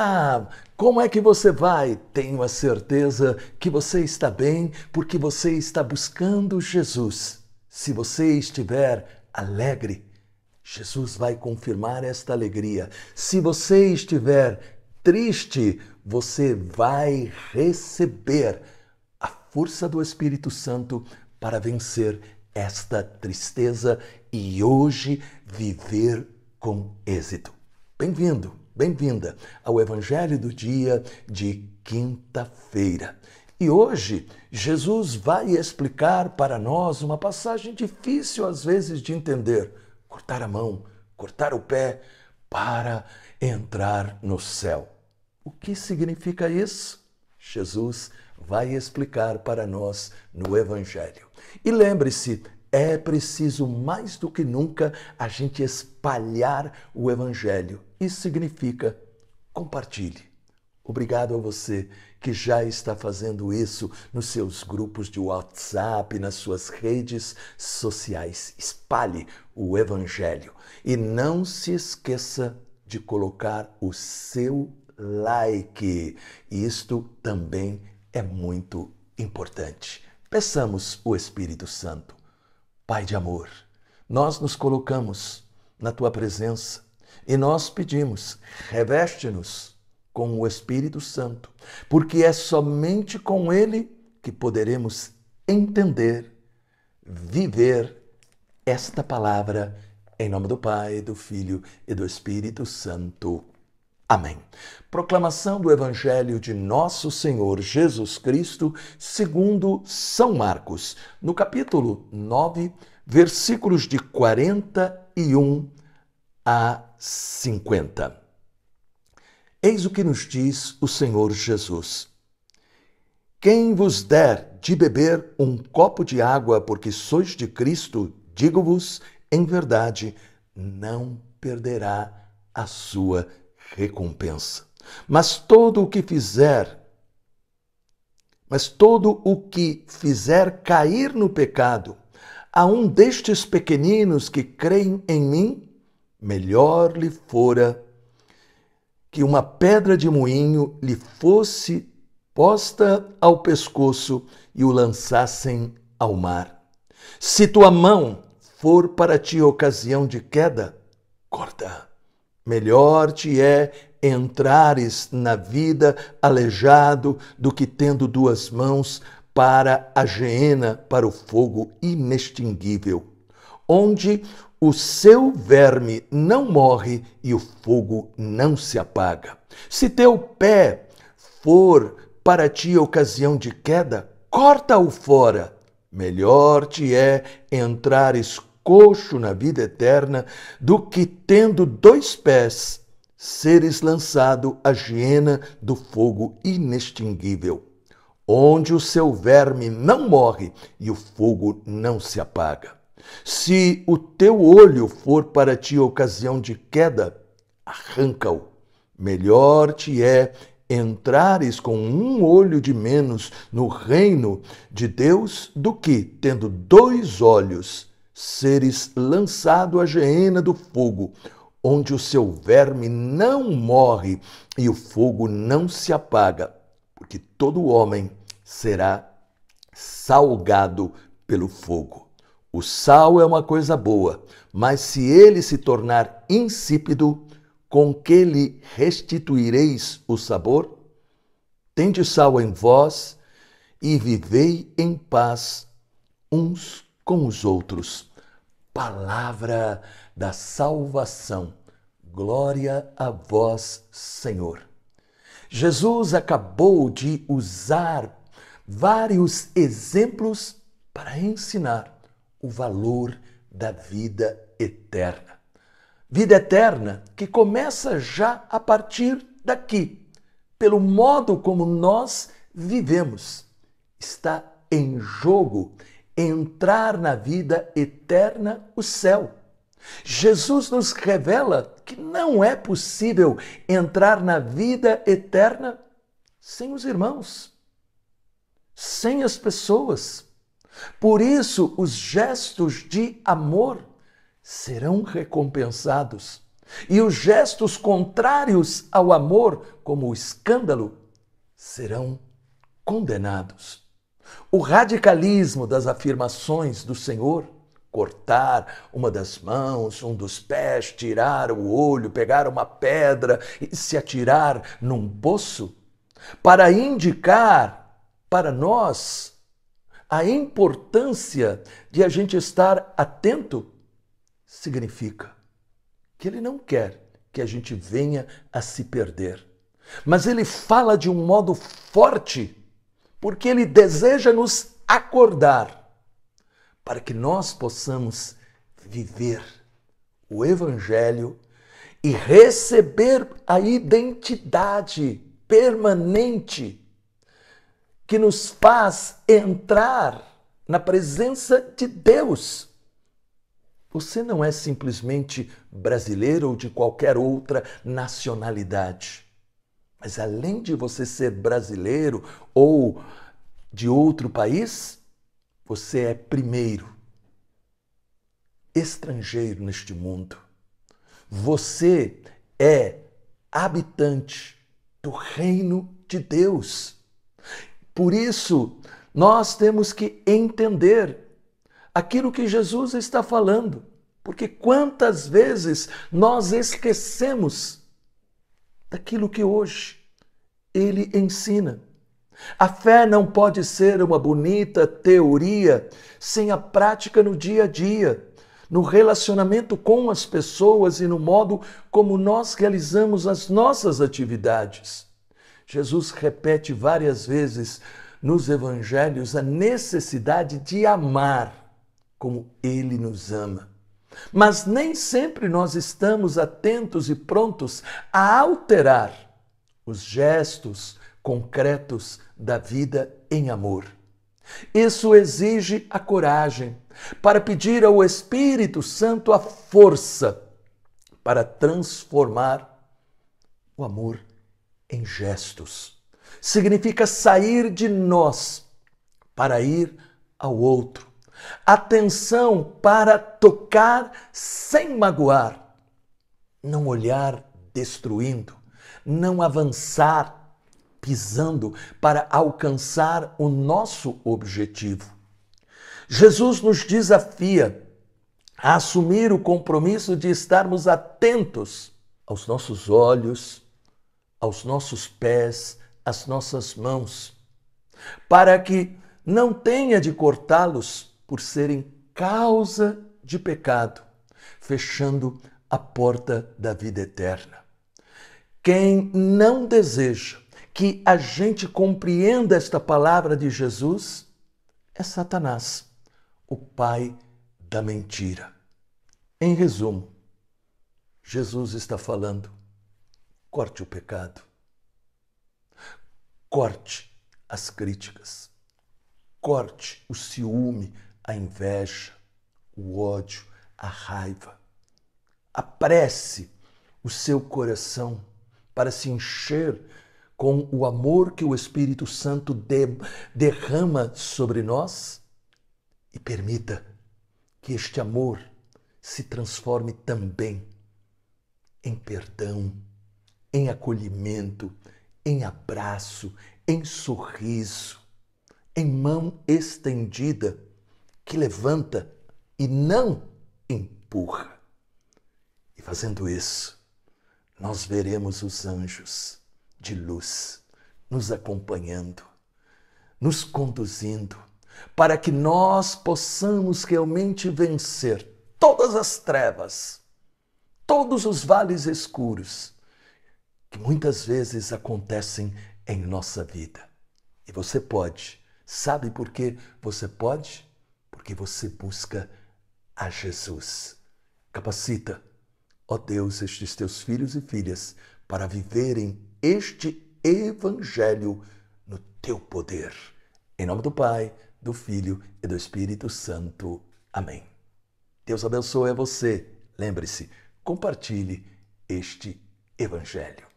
Olá, como é que você vai? Tenho a certeza que você está bem porque você está buscando Jesus. Se você estiver alegre, Jesus vai confirmar esta alegria. Se você estiver triste, você vai receber a força do Espírito Santo para vencer esta tristeza e hoje viver com êxito. Bem-vindo, bem-vinda ao Evangelho do dia de quinta-feira. E hoje Jesus vai explicar para nós uma passagem difícil às vezes de entender: cortar a mão, cortar o pé para entrar no céu. O que significa isso? Jesus vai explicar para nós no Evangelho. E lembre-se, é preciso mais do que nunca a gente espalhar o Evangelho. Isso significa compartilhe. Obrigado a você que já está fazendo isso nos seus grupos de WhatsApp, nas suas redes sociais. Espalhe o Evangelho e não se esqueça de colocar o seu like. Isto também é muito importante. Peçamos o Espírito Santo. Pai de amor, nós nos colocamos na tua presença e nós pedimos, reveste-nos com o Espírito Santo, porque é somente com ele que poderemos entender, viver esta palavra em nome do Pai, do Filho e do Espírito Santo. Amém. Proclamação do Evangelho de Nosso Senhor Jesus Cristo, segundo São Marcos, no capítulo 9, versículos de 41 a 50. Eis o que nos diz o Senhor Jesus: Quem vos der de beber um copo de água porque sois de Cristo, digo-vos, em verdade, não perderá a sua vida recompensa. Mas todo o que fizer, mas todo o que fizer cair no pecado, a um destes pequeninos que creem em mim, melhor lhe fora que uma pedra de moinho lhe fosse posta ao pescoço e o lançassem ao mar. Se tua mão for para ti ocasião de queda, corta. Melhor te é entrares na vida aleijado do que tendo duas mãos para a geena, para o fogo inextinguível, onde o seu verme não morre e o fogo não se apaga. Se teu pé for para ti ocasião de queda, corta-o fora. Melhor te é entrares coxo na vida eterna do que, tendo dois pés, seres lançado à hiena do fogo inextinguível, onde o seu verme não morre e o fogo não se apaga. Se o teu olho for para ti ocasião de queda, arranca-o. Melhor te é entrares com um olho de menos no reino de Deus do que, tendo dois olhos, seres lançado à geena do fogo, onde o seu verme não morre e o fogo não se apaga, porque todo homem será salgado pelo fogo. O sal é uma coisa boa, mas se ele se tornar insípido, com que lhe restituireis o sabor? Tende sal em vós e vivei em paz uns com os outros palavra da salvação. Glória a vós, Senhor. Jesus acabou de usar vários exemplos para ensinar o valor da vida eterna. Vida eterna que começa já a partir daqui, pelo modo como nós vivemos. Está em jogo entrar na vida eterna, o céu. Jesus nos revela que não é possível entrar na vida eterna sem os irmãos, sem as pessoas. Por isso, os gestos de amor serão recompensados. E os gestos contrários ao amor, como o escândalo, serão condenados. O radicalismo das afirmações do Senhor, cortar uma das mãos, um dos pés, tirar o olho, pegar uma pedra e se atirar num poço, para indicar para nós a importância de a gente estar atento, significa que ele não quer que a gente venha a se perder. Mas ele fala de um modo forte porque ele deseja nos acordar para que nós possamos viver o Evangelho e receber a identidade permanente que nos faz entrar na presença de Deus. Você não é simplesmente brasileiro ou de qualquer outra nacionalidade. Mas além de você ser brasileiro ou de outro país, você é primeiro estrangeiro neste mundo. Você é habitante do reino de Deus. Por isso, nós temos que entender aquilo que Jesus está falando, porque quantas vezes nós esquecemos daquilo que hoje ele ensina. A fé não pode ser uma bonita teoria sem a prática no dia a dia, no relacionamento com as pessoas e no modo como nós realizamos as nossas atividades. Jesus repete várias vezes nos evangelhos a necessidade de amar como ele nos ama. Mas nem sempre nós estamos atentos e prontos a alterar os gestos concretos da vida em amor. Isso exige a coragem para pedir ao Espírito Santo a força para transformar o amor em gestos. Significa sair de nós para ir ao outro Atenção para tocar sem magoar, não olhar destruindo, não avançar pisando para alcançar o nosso objetivo. Jesus nos desafia a assumir o compromisso de estarmos atentos aos nossos olhos, aos nossos pés, às nossas mãos, para que não tenha de cortá-los por serem causa de pecado, fechando a porta da vida eterna. Quem não deseja que a gente compreenda esta palavra de Jesus é Satanás, o pai da mentira. Em resumo, Jesus está falando: corte o pecado, corte as críticas, corte o ciúme, a inveja, o ódio, a raiva. Apresse o seu coração para se encher com o amor que o Espírito Santo de, derrama sobre nós e permita que este amor se transforme também em perdão, em acolhimento, em abraço, em sorriso, em mão estendida que levanta e não empurra. E fazendo isso, nós veremos os anjos de luz nos acompanhando, nos conduzindo, para que nós possamos realmente vencer todas as trevas, todos os vales escuros que muitas vezes acontecem em nossa vida. E você pode. Sabe por que você pode? porque você busca a Jesus. Capacita, ó Deus, estes teus filhos e filhas para viverem este evangelho no teu poder. Em nome do Pai, do Filho e do Espírito Santo. Amém. Deus abençoe a você. Lembre-se, compartilhe este evangelho.